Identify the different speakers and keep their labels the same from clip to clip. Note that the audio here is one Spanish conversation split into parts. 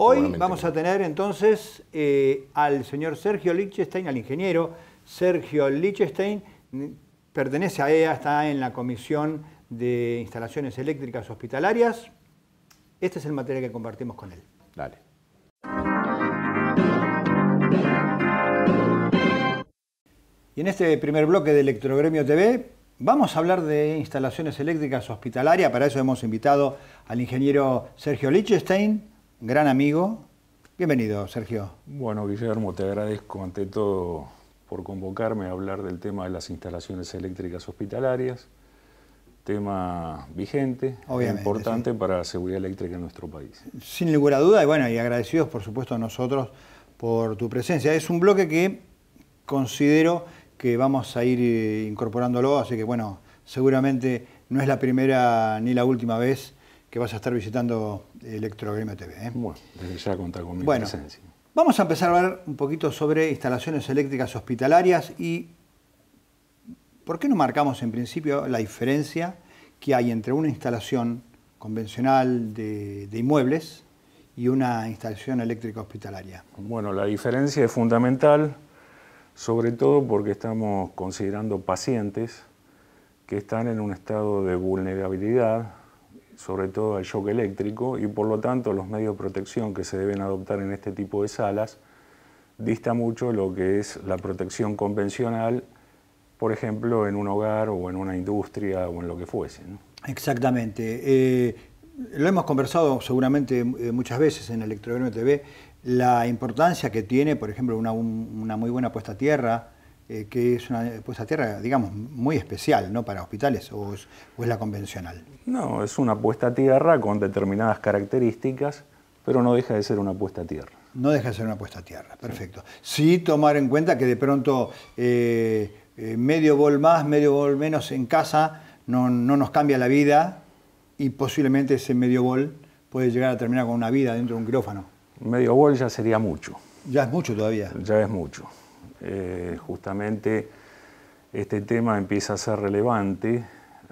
Speaker 1: Hoy vamos a tener entonces eh, al señor Sergio Lichtenstein, al ingeniero Sergio Lichtenstein, pertenece a EA, está en la Comisión de Instalaciones Eléctricas Hospitalarias. Este es el material que compartimos con él. Dale. Y en este primer bloque de Electrogremio TV vamos a hablar de instalaciones eléctricas hospitalarias. Para eso hemos invitado al ingeniero Sergio Lichtenstein, gran amigo. Bienvenido, Sergio.
Speaker 2: Bueno, Guillermo, te agradezco ante todo por convocarme a hablar del tema de las instalaciones eléctricas hospitalarias, tema
Speaker 1: vigente, e importante para la seguridad
Speaker 2: eléctrica en nuestro
Speaker 1: país. Sin ninguna duda, y bueno, y agradecidos por supuesto a nosotros por tu presencia. Es un bloque que considero que vamos a ir eh, incorporándolo, así que bueno, seguramente no es la primera ni la última vez que vas a estar visitando Electrogrima TV. ¿eh? Bueno, desde ya contar con mi bueno, Vamos a empezar a hablar un poquito sobre instalaciones eléctricas hospitalarias y por qué no marcamos en principio la diferencia que hay entre una instalación convencional de, de inmuebles y una instalación eléctrica hospitalaria.
Speaker 2: Bueno, la diferencia es fundamental, sobre todo porque estamos considerando pacientes que están en un estado de vulnerabilidad sobre todo al shock eléctrico, y por lo tanto los medios de protección que se deben adoptar en este tipo de salas dista mucho lo que es la protección convencional, por ejemplo, en un hogar o en una industria o en lo que fuese.
Speaker 1: Exactamente. Eh, lo hemos conversado seguramente eh, muchas veces en Electroverme TV, la importancia que tiene, por ejemplo, una, una muy buena puesta a tierra, eh, que es una puesta a tierra, digamos, muy especial, ¿no? Para hospitales, o es, la convencional.
Speaker 2: No, es una puesta a tierra con determinadas características, pero no deja de ser una puesta
Speaker 1: a tierra. No deja de ser una puesta a tierra, perfecto. Sí, tomar en cuenta que de pronto eh, eh, medio bol más, medio bol menos en casa no, no, nos cambia la vida y posiblemente ese medio bol puede llegar a terminar con una vida dentro de un quirófano.
Speaker 2: Medio bol ya sería mucho. Ya es mucho todavía. Ya es mucho. Eh, justamente este tema empieza a ser relevante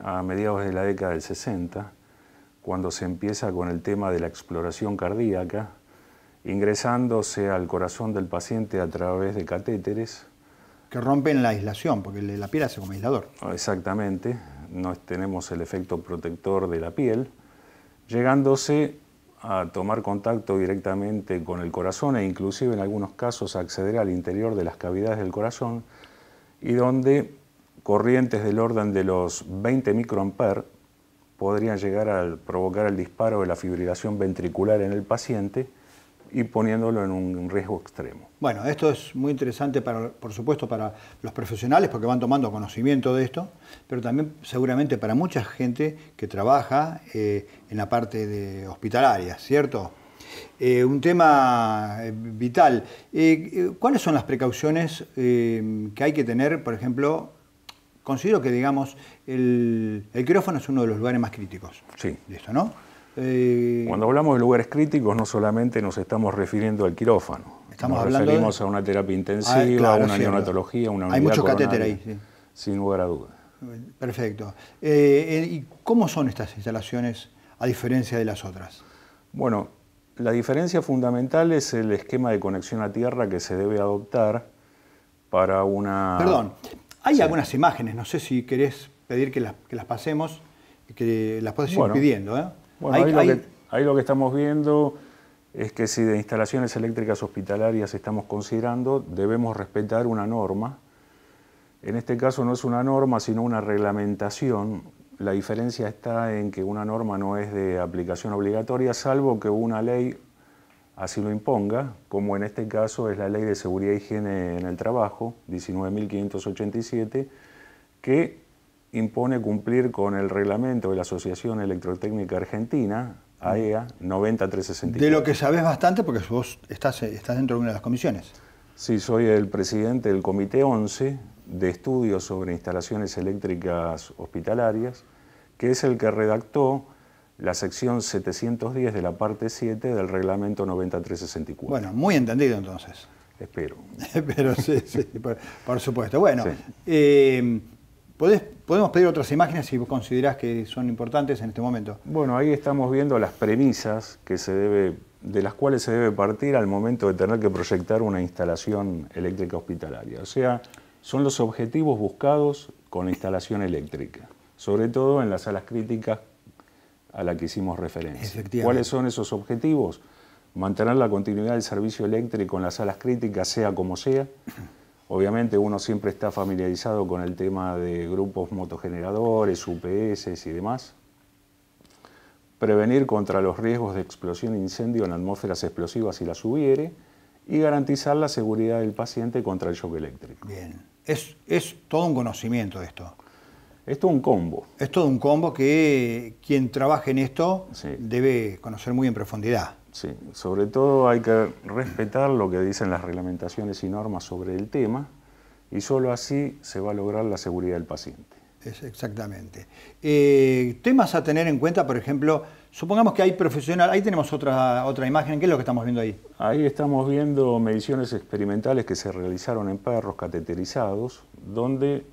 Speaker 2: a mediados de la década del 60, cuando se empieza con el tema de la exploración cardíaca, ingresándose al corazón del paciente a través de catéteres. Que rompen la aislación, porque la piel hace como aislador. Exactamente, no tenemos el efecto protector de la piel, llegándose a tomar contacto directamente con el corazón e inclusive en algunos casos acceder al interior de las cavidades del corazón y donde corrientes del orden de los 20 microamperes podrían llegar a provocar el disparo de la fibrilación ventricular en el paciente y poniéndolo en un riesgo extremo.
Speaker 1: Bueno, esto es muy interesante, para, por supuesto, para los profesionales, porque van tomando conocimiento de esto, pero también seguramente para mucha gente que trabaja eh, en la parte de hospitalaria, ¿cierto? Eh, un tema eh, vital. ¿Cuáles son las precauciones que hay que tener, por ejemplo, considero que, digamos, el, el quirófano es uno de los lugares más críticos. Sí. De esto, ¿no? Eh, Cuando
Speaker 2: hablamos de lugares críticos, no solamente nos estamos refiriendo al quirófano. Estamos hablando referimos a una terapia ah, intensiva, a una neonatología, una unidad Hay muchos catéter ahí. Sin lugar a dudas.
Speaker 1: Perfecto. Eh, eh, ¿Y cómo son estas instalaciones a diferencia de las otras? Bueno, la diferencia fundamental
Speaker 2: es el esquema de conexión a tierra que se debe adoptar para una... Perdón,
Speaker 1: hay algunas imágenes, no sé si querés pedir que las, pasemos, que las podés ir pidiendo. ¿eh? Bueno,
Speaker 2: ahí, Lo que, estamos viendo es que si de instalaciones eléctricas hospitalarias estamos considerando, debemos respetar una norma. En este caso no es una norma, sino una reglamentación. La diferencia está en que una norma no es de aplicación obligatoria, salvo que una ley así lo imponga, como en este caso es la Ley de Seguridad e Higiene en el Trabajo, 19.587, que impone cumplir con el reglamento de la Asociación Electrotécnica Argentina, AEA 90364. De lo que
Speaker 1: sabes bastante porque vos estás, estás dentro de una de las comisiones. Sí, soy el presidente del Comité 11
Speaker 2: de Estudios sobre Instalaciones Eléctricas Hospitalarias, que es el que redactó la sección 710 de la parte 7 del reglamento 9364.
Speaker 1: Bueno, muy entendido entonces. Espero. Pero sí, sí, por, supuesto. Bueno, eh, ¿podés Podemos pedir otras imágenes si considerás que son importantes en este momento.
Speaker 2: Bueno, ahí estamos viendo las premisas de las cuales se debe partir al momento de tener que proyectar una instalación eléctrica hospitalaria. O sea, son los objetivos buscados con la instalación eléctrica, sobre todo en las salas críticas a la que hicimos referencia. ¿Cuáles son esos objetivos? Mantener la continuidad del servicio eléctrico en las salas críticas, sea como sea. Obviamente uno siempre está familiarizado con el tema de grupos motogeneradores, UPS y demás. Prevenir contra los riesgos de explosión e incendio en atmósferas explosivas si las hubiere y garantizar la seguridad del paciente contra el shock eléctrico.
Speaker 1: Bien, es, todo un conocimiento esto. Es todo un combo. Es todo un combo que quien trabaje en esto debe conocer muy en profundidad. Sí, sobre todo hay
Speaker 2: que respetar lo que dicen las reglamentaciones y normas sobre el tema y solo así se va a lograr la seguridad del paciente.
Speaker 1: Es exactamente. Eh, temas a tener en cuenta, por ejemplo, supongamos que hay profesional, ahí tenemos otra, otra imagen, ¿qué es lo que estamos viendo ahí?
Speaker 2: Ahí estamos viendo mediciones experimentales que se realizaron en perros cateterizados, donde,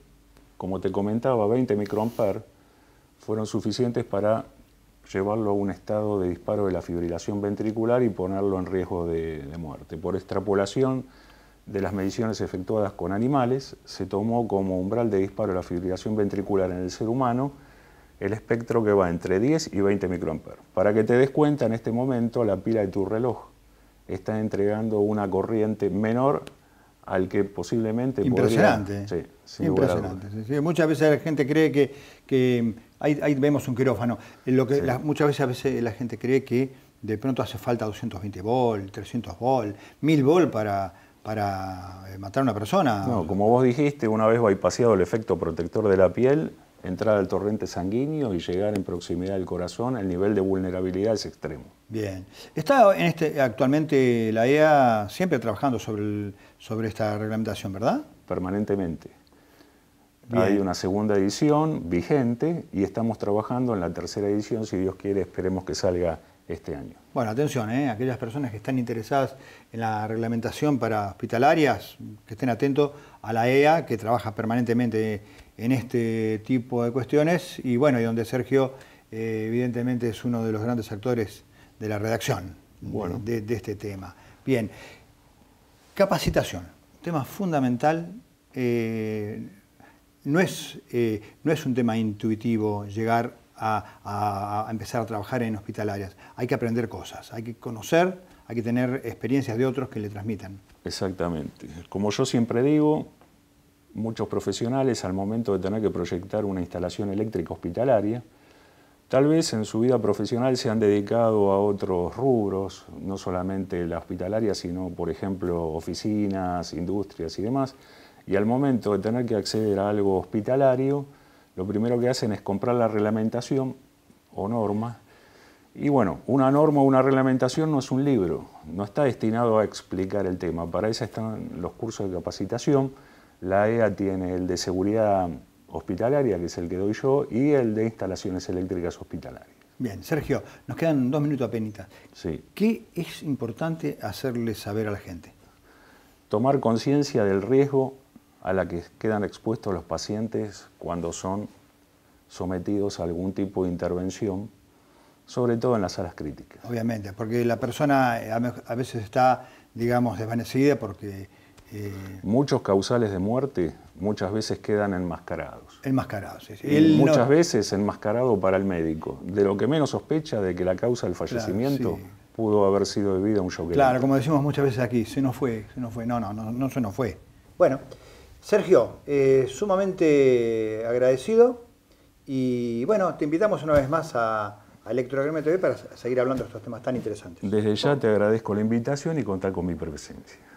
Speaker 2: como te comentaba, 20 microamperes fueron suficientes para llevarlo a un estado de disparo de la fibrilación ventricular y ponerlo en riesgo de, muerte. Por extrapolación de las mediciones efectuadas con animales, se tomó como umbral de disparo de la fibrilación ventricular en el ser humano el espectro que va entre 10 y 20 microamperes. Para que te des cuenta, en este momento la pila de tu reloj está entregando una corriente menor al que posiblemente Impresionante. ¿eh? sí,
Speaker 1: Sí, muchas veces la gente cree que, que mm, ahí, vemos un quirófano. Eh, lo que muchas veces, veces la gente cree que de pronto hace falta 220 volt, 300 volt, 1000 volt para, para eh, matar a una persona. No, como vos dijiste, una
Speaker 2: vez bypassado el efecto protector de la piel, entrar al torrente sanguíneo y llegar en proximidad del corazón, el nivel de vulnerabilidad es extremo.
Speaker 1: Bien. Está en este, actualmente la EA siempre trabajando sobre, sobre esta reglamentación, ¿verdad?
Speaker 2: Permanentemente. Hay una segunda edición vigente y estamos trabajando en la tercera edición, si Dios quiere, esperemos que salga este año.
Speaker 1: Bueno, atención, ¿eh? aquellas personas que están interesadas en la reglamentación para hospitalarias, que estén atentos a la EA, que trabaja permanentemente en este tipo de cuestiones, y bueno, y donde Sergio eh, evidentemente es uno de los grandes actores de la redacción bueno. de, este tema. Bien, capacitación, tema fundamental. Eh, no, es, eh, no es un tema intuitivo llegar a, a, empezar a trabajar en hospitalarias. Hay que aprender cosas, hay que conocer, hay que tener experiencias de otros que le transmitan.
Speaker 2: Exactamente. Como yo siempre digo, muchos profesionales al momento de tener que proyectar una instalación eléctrica hospitalaria, Tal vez en su vida profesional se han dedicado a otros rubros, no solamente la hospitalaria, sino por ejemplo oficinas, industrias y demás. Y al momento de tener que acceder a algo hospitalario, lo primero que hacen es comprar la reglamentación o norma. Y bueno, una norma o una reglamentación no es un libro, no está destinado a explicar el tema. Para eso están los cursos de capacitación. La EA tiene el de seguridad hospitalaria, que es el que doy yo, y el de instalaciones eléctricas hospitalarias.
Speaker 1: Bien, Sergio, nos quedan dos minutos apenas. Sí. ¿Qué es importante hacerle saber a la gente? Tomar conciencia del riesgo a la que quedan
Speaker 2: expuestos los pacientes cuando son sometidos a algún tipo de intervención, sobre todo en las salas críticas.
Speaker 1: Obviamente, porque la persona eh, a veces está, digamos, desvanecida porque eh,
Speaker 2: Muchos causales de muerte muchas veces quedan enmascarados.
Speaker 1: Enmascarados, sí. Muchas
Speaker 2: veces enmascarado para el médico, de lo que menos sospecha de que la causa del fallecimiento pudo haber sido debido a un choque. Claro, como
Speaker 1: decimos muchas veces aquí, se nos fue, se nos fue. No, no, no, se nos fue. Bueno, Sergio, eh, sumamente agradecido y bueno, te invitamos una vez más a, a TV para seguir hablando de estos temas tan interesantes.
Speaker 2: Desde ya te agradezco la invitación y contar con mi presencia.